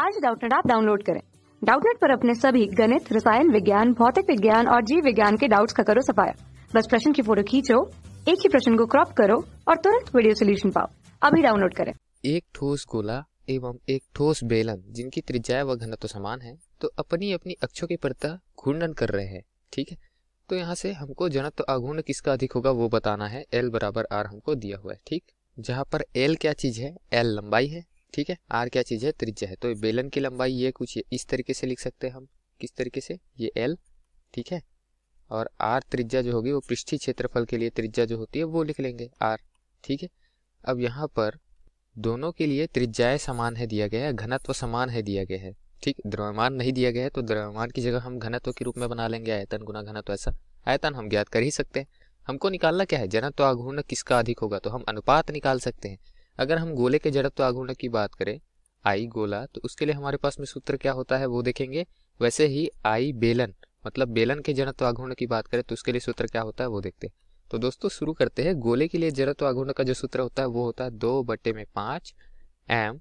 आज डाउटनेट आप डाउनलोड करें डाउटनेट पर अपने सभी गणित रसायन विज्ञान भौतिक विज्ञान और जीव विज्ञान के डाउट्स का करो सफाया बस प्रश्न की फोटो खींचो एक ही प्रश्न को क्रॉप करो और तुरंत वीडियो सोल्यूशन पाओ अभी डाउनलोड करें एक ठोस गोला एवं एक ठोस बेलन जिनकी त्रिज्या व घनत्व समान है तो अपनी अपनी अक्षों की परतः घूर्णन कर रहे हैं ठीक है तो यहाँ से हमको जनत्व अघूर्ण किसका अधिक होगा वो बताना है एल बराबर आर हमको दिया हुआ है ठीक जहाँ पर एल क्या चीज है एल लंबाई है ठीक है आर क्या चीज़ है त्रिज्या है तो बेलन की लंबाई ये कुछ इस तरीके से लिख सकते हैं हम किस तरीके से ये एल ठीक है और आर त्रिज्या जो होगी वो पृष्ठी क्षेत्रफल के लिए त्रिज्या जो होती है वो लिख लेंगे आर ठीक है अब यहाँ पर दोनों के लिए त्रिज्याएं समान है दिया गया है घनत्व समान है दिया गया है ठीक द्रव्यमान नहीं दिया गया है तो द्रव्यमान की जगह हम घनत्व के रूप में बना लेंगे आयतन गुना घनत्व ऐसा आयतन हम ज्ञात कर ही सकते हैं हमको निकालना क्या है जनत्व आघूर्ण किसका अधिक होगा तो हम अनुपात निकाल सकते हैं अगर हम गोले के जड़त्व आघूर्ण की बात करें आई गोला तो उसके लिए हमारे पास में सूत्र क्या होता है वो देखेंगे वैसे ही आई बेलन मतलब बेलन के जड़त्व आघूर्ण की बात करें तो उसके लिए सूत्र क्या होता है वो देखते हैं तो दोस्तों शुरू करते हैं गोले के लिए जड़त्व आघूर्ण का जो सूत्र होता है वो होता है दो बट्टे में पांच एम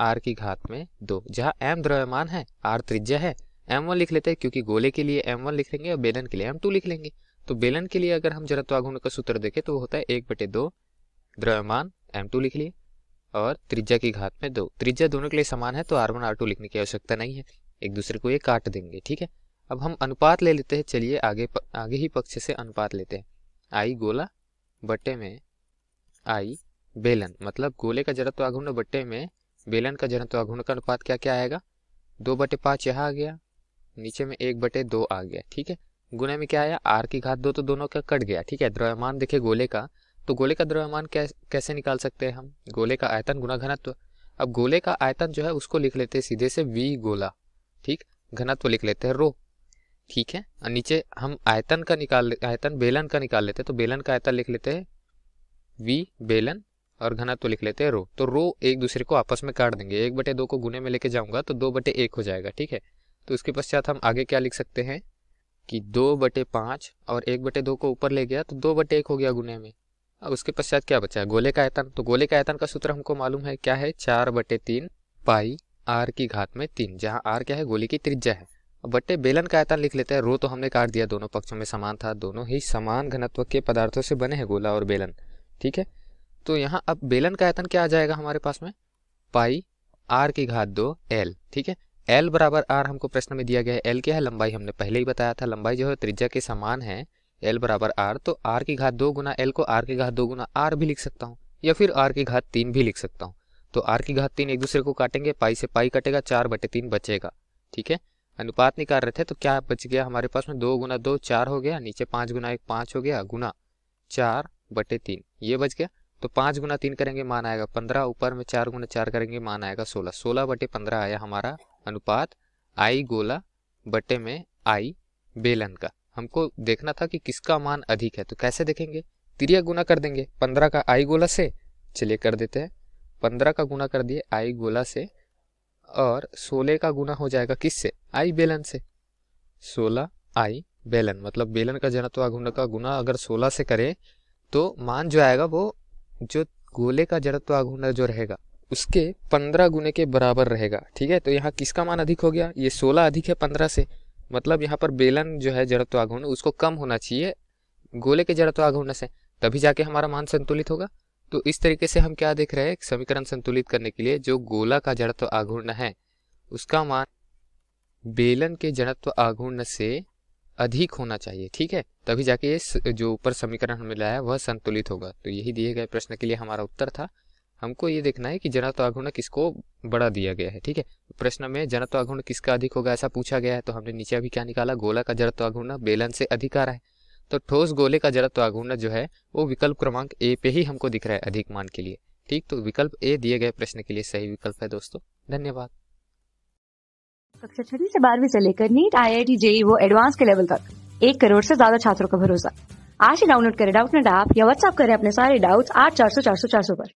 आर की घात में दो जहाँ एम द्रव्यमान है आर त्रिज्या है एम वन लिख लेते हैं क्योंकि गोले के लिए एम वन लिख लेंगे और बेलन के लिए एम टू लिख लेंगे तो बेलन के लिए अगर हम जड़त्वाघूर्ण का सूत्र देखें तो वो होता है एक बटे दो द्रव्यमान m2 लिख लिए और त्रिज्या की घात में दो त्रिज्या दोनों के लिए समान है तो आर वन आर टू लिखने की आवश्यकता नहीं है एक दूसरे को ये काट देंगे ठीक है अब हम अनुपात ले लेते हैं चलिए आगे प, आगे ही पक्ष से अनुपात लेते हैं आई गोला बट्टे में आई बेलन मतलब गोले का जड़त्व आघूर्ण बट्टे में बेलन का जड़त्व आघूर्ण का अनुपात क्या क्या आएगा दो बटे पाँच यहाँ आ गया नीचे में एक बटे दो आ गया ठीक है गुणे में क्या आया आर की घात दो तो दोनों का कट गया ठीक है द्रव्यमान देखे गोले का तो गोले का द्रव्यमान कैसे निकाल सकते हैं हम गोले का आयतन गुना घनत्व अब गोले का आयतन जो है उसको लिख लेते हैं सीधे से वी गोला ठीक घनत्व लिख लेते हैं रो ठीक है और नीचे हम आयतन का निकाल आयतन बेलन का निकाल लेते हैं तो बेलन का आयतन लिख लेते हैं वी बेलन और घनत्व लिख लेते हैं रो तो रो एक दूसरे को आपस में काट देंगे एक बटे दो को गुने में लेके जाऊंगा तो दो बटे एक हो जाएगा ठीक है तो उसके पश्चात हम आगे क्या लिख सकते हैं कि दो बटे पांच और एक बटे दो को ऊपर ले गया तो दो बटे एक हो गया गुने में अब उसके पश्चात क्या बचा है गोले का आयतन तो गोले का आयतन का सूत्र हमको मालूम है क्या है चार बटे तीन पाई आर की घात में तीन जहाँ आर क्या है गोले की त्रिज्या है बटे बेलन का आयतन लिख लेते हैं रो तो हमने काट दिया दोनों पक्षों में समान था दोनों ही समान घनत्व के पदार्थों से बने हैं गोला और बेलन ठीक है तो यहाँ अब बेलन का आयतन क्या आ जाएगा हमारे पास में पाई आर की घात दो एल ठीक है एल बराबर आर हमको प्रश्न में दिया गया है एल क्या है लंबाई हमने पहले ही बताया था लंबाई जो है त्रिज्या के समान है एल बराबर आर तो आर की घात दो गुना एल को आर की घात दो गुना आर भी लिख सकता हूँ या फिर आर की घात तीन भी लिख सकता हूँ तो आर की घात तीन एक दूसरे को काटेंगे पाई से पाई कटेगा चार बटे तीन बचेगा ठीक है अनुपात निकाल रहे थे तो क्या बच गया हमारे पास में दो गुना दो चार हो गया नीचे पाँच गुना एक पाँच हो गया गुना चार बटे तीन ये बच गया तो पाँच गुना तीन करेंगे मान आएगा पंद्रह ऊपर में चार गुना चार करेंगे मान आएगा सोलह सोलह बटे पंद्रह आया हमारा अनुपात आई गोला बटे में आई बेलन का हमको देखना था कि किसका मान अधिक है तो कैसे देखेंगे तिरिया गुना कर देंगे पंद्रह का आई गोला से चलिए कर देते हैं पंद्रह का गुना कर दिए आई गोला से और सोलह का गुना हो जाएगा किससे आई बेलन से सोलह आई बेलन मतलब बेलन का जड़त्वाघूर्ण का गुना अगर सोलह से करें तो मान जो आएगा वो जो गोले का जड़त्वाघूर्ण जो रहेगा उसके पंद्रह गुने के बराबर रहेगा ठीक है तो यहाँ किसका मान अधिक हो गया ये सोलह अधिक है पंद्रह से मतलब यहाँ पर बेलन जो है जड़त्व आघूर्ण उसको कम होना चाहिए गोले के जड़त्व आघूर्ण से तभी जाके हमारा मान संतुलित होगा तो इस तरीके से हम क्या देख रहे हैं समीकरण संतुलित करने के लिए जो गोला का जड़त्व आघूर्ण है उसका मान बेलन के जड़त्व आघूर्ण से अधिक होना चाहिए ठीक है तभी जाके ये जो ऊपर समीकरण हमें लाया वह संतुलित होगा तो यही दिए गए प्रश्न के लिए हमारा उत्तर था हमको ये देखना है कि आघूर्ण किसको बड़ा दिया गया है ठीक है प्रश्न में आघूर्ण किसका अधिक होगा ऐसा पूछा गया है तो हमने नीचे अभी क्या निकाला गोला का आघूर्ण बेलन से अधिक आ रहा है तो ठोस गोले का आघूर्ण जो है वो विकल्प क्रमांक ए पे ही हमको दिख रहा है अधिक मान के लिए ठीक तो विकल्प ए दिए गए प्रश्न के लिए सही विकल्प है दोस्तों धन्यवाद कक्षा छठी से बारहवीं से लेकर नीट आई आई टी जे वो एडवांस के लेवल तक एक करोड़ से ज्यादा छात्रों का भरोसा आज ही डाउनलोड करें डाउट नेट ऐप या व्हाट्सएप करें अपने सारे डाउट्स आठ चार सौ चार सौ चार सौ पर